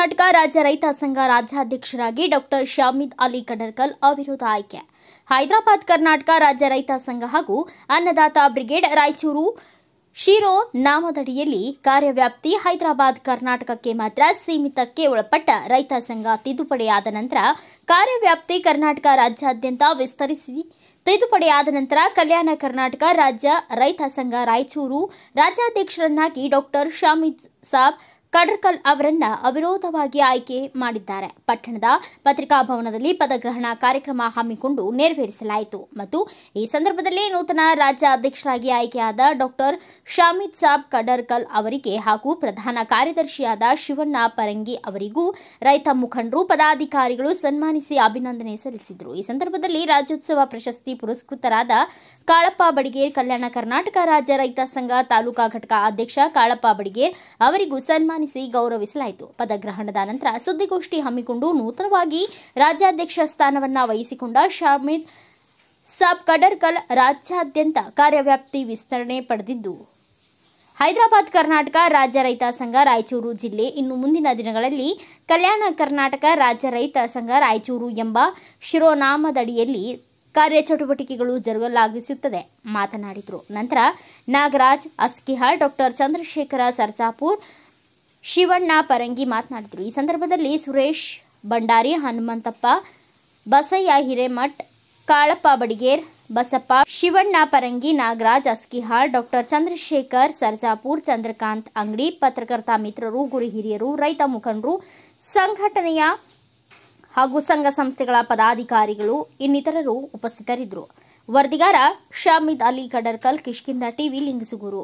ಕರ್ನಾಟಕ ರಾಜ್ಯ ರೈತ ಸಂಘ ರಾಜ್ಯಾಧ್ಯಕ್ಷರಾಗಿ ಡಾಕ್ಟರ್ ಶಾಮಿದ್ ಅಲಿ ಕಡರ್ಕಲ್ ಅವಿರೋಧ ಆಯ್ಕೆ ಹೈದರಾಬಾದ್ ಕರ್ನಾಟಕ ರಾಜ್ಯ ರೈತ ಸಂಘ ಹಾಗೂ ಅನ್ನದಾತ ಬ್ರಿಗೇಡ್ ರಾಯಚೂರು ಶಿರೋ ನಾಮದಡಿಯಲ್ಲಿ ಕಾರ್ಯವ್ಯಾಪ್ತಿ ಹೈದರಾಬಾದ್ ಕರ್ನಾಟಕಕ್ಕೆ ಮಾತ್ರ ಸೀಮಿತಕ್ಕೆ ಒಳಪಟ್ಟ ರೈತ ಸಂಘ ತಿದ್ದುಪಡಿಯಾದ ನಂತರ ಕಾರ್ಯವ್ಯಾಪ್ತಿ ಕರ್ನಾಟಕ ರಾಜ್ಯಾದ್ಯಂತ ವಿಸ್ತರಿಸಿ ತಿದ್ದುಪಡಿಯಾದ ನಂತರ ಕಲ್ಯಾಣ ಕರ್ನಾಟಕ ರಾಜ್ಯ ರೈತ ಸಂಘ ರಾಯಚೂರು ರಾಜ್ಯಾಧ್ಯಕ್ಷರನ್ನಾಗಿ ಡಾಕ್ಟರ್ ಶಾಮಿದ್ ಸಾಬ್ ಕಡರ್ಕಲ್ ಅವರನ್ನ ಅವಿರೋಧವಾಗಿ ಆಯ್ಕೆ ಮಾಡಿದ್ದಾರೆ ಪಟ್ಟಣದ ಪತ್ರಿಕಾ ಭವನದಲ್ಲಿ ಪದಗ್ರಹಣ ಕಾರ್ಯಕ್ರಮ ಹಮ್ಮಿಕೊಂಡು ನೆರವೇರಿಸಲಾಯಿತು ಮತ್ತು ಈ ಸಂದರ್ಭದಲ್ಲಿ ನೂತನ ರಾಜ್ಯ ಅಧ್ಯಕ್ಷರಾಗಿ ಆಯ್ಕೆಯಾದ ಡಾಕ್ಟರ್ ಶಾಮಿದ್ ಸಾಬ್ ಕಡರ್ಕಲ್ ಅವರಿಗೆ ಹಾಗೂ ಪ್ರಧಾನ ಕಾರ್ಯದರ್ಶಿಯಾದ ಶಿವಣ್ಣ ಪರಂಗಿ ಅವರಿಗೂ ರೈತ ಮುಖಂಡರು ಪದಾಧಿಕಾರಿಗಳು ಸನ್ಮಾನಿಸಿ ಅಭಿನಂದನೆ ಸಲ್ಲಿಸಿದರು ಈ ಸಂದರ್ಭದಲ್ಲಿ ರಾಜ್ಯೋತ್ಸವ ಪ್ರಶಸ್ತಿ ಪುರಸ್ಕೃತರಾದ ಕಾಳಪ್ಪ ಬಡಿಗೇರ್ ಕಲ್ಯಾಣ ಕರ್ನಾಟಕ ರಾಜ್ಯ ರೈತ ಸಂಘ ತಾಲೂಕಾ ಘಟಕ ಅಧ್ಯಕ್ಷ ಕಾಳಪ್ಪ ಬಡಿಗೇರ್ ಅವರಿಗೂ ಸನ್ಮಾನ ಸನ್ಮಾನಿಸಿ ಗೌರವಿಸಲಾಯಿತು ಪದಗ್ರಹಣದ ನಂತರ ಸುದ್ದಿಗೋಷ್ಠಿ ಹಮ್ಮಿಕೊಂಡು ನೂತನವಾಗಿ ರಾಜ್ಯಾಧ್ಯಕ್ಷ ಸ್ಥಾನವನ್ನು ವಹಿಸಿಕೊಂಡ ಶಾಮಿದ್ ಸಾಬ್ ಕಡರ್ಕಲ್ ರಾಜ್ಯಾದ್ಯಂತ ಕಾರ್ಯವ್ಯಾಪ್ತಿ ವಿಸ್ತರಣೆ ಪಡೆದಿದ್ದು ಹೈದರಾಬಾದ್ ಕರ್ನಾಟಕ ರಾಜ್ಯ ರೈತ ಸಂಘ ರಾಯಚೂರು ಜಿಲ್ಲೆ ಇನ್ನು ಮುಂದಿನ ದಿನಗಳಲ್ಲಿ ಕಲ್ಯಾಣ ಕರ್ನಾಟಕ ರಾಜ್ಯ ರೈತ ಸಂಘ ರಾಯಚೂರು ಎಂಬ ಶಿರೋನಾಮದಡಿಯಲ್ಲಿ ಕಾರ್ಯಚಟುವಟಿಕೆಗಳು ಜರುಗಲಾಗಿಸುತ್ತದೆ ಮಾತನಾಡಿದರು ನಂತರ ನಾಗರಾಜ್ ಅಸ್ಕಿಹಾಳ್ ಡಾಕ್ಟರ್ ಚಂದ್ರಶೇಖರ ಸರ್ಜಾಪುರ್ ಶಿವಣ್ಣ ಪರಂಗಿ ಮಾತನಾಡಿದರು ಈ ಸಂದರ್ಭದಲ್ಲಿ ಸುರೇಶ್ ಭಂಡಾರಿ ಹನುಮಂತಪ್ಪ ಬಸಯ್ಯ ಹಿರೇಮಠ್ ಕಾಳಪ್ಪ ಬಡಿಗೇರ್ ಬಸಪ್ಪ ಶಿವಣ್ಣ ಪರಂಗಿ ನಾಗರಾಜ್ ಅಸ್ಕಿಹಾಳ್ ಡಾಕ್ಟರ್ ಚಂದ್ರಶೇಖರ್ ಸರ್ಜಾಪುರ್ ಚಂದ್ರಕಾಂತ್ ಅಂಗಡಿ ಪತ್ರಕರ್ತ ಮಿತ್ರರು ಗುರು ಹಿರಿಯರು ರೈತ ಮುಖಂಡರು ಸಂಘಟನೆಯ ಹಾಗೂ ಸಂಘ ಸಂಸ್ಥೆಗಳ ಪದಾಧಿಕಾರಿಗಳು ಇನ್ನಿತರರು ಉಪಸ್ಥಿತರಿದ್ದರು ವರದಿಗಾರ ಶಾಮಿದ್ ಅಲಿ ಕಡರ್ಕಲ್ ಕಿಷ್ಕಿಂದ ಟಿವಿ ಲಿಂಗಸುಗುರು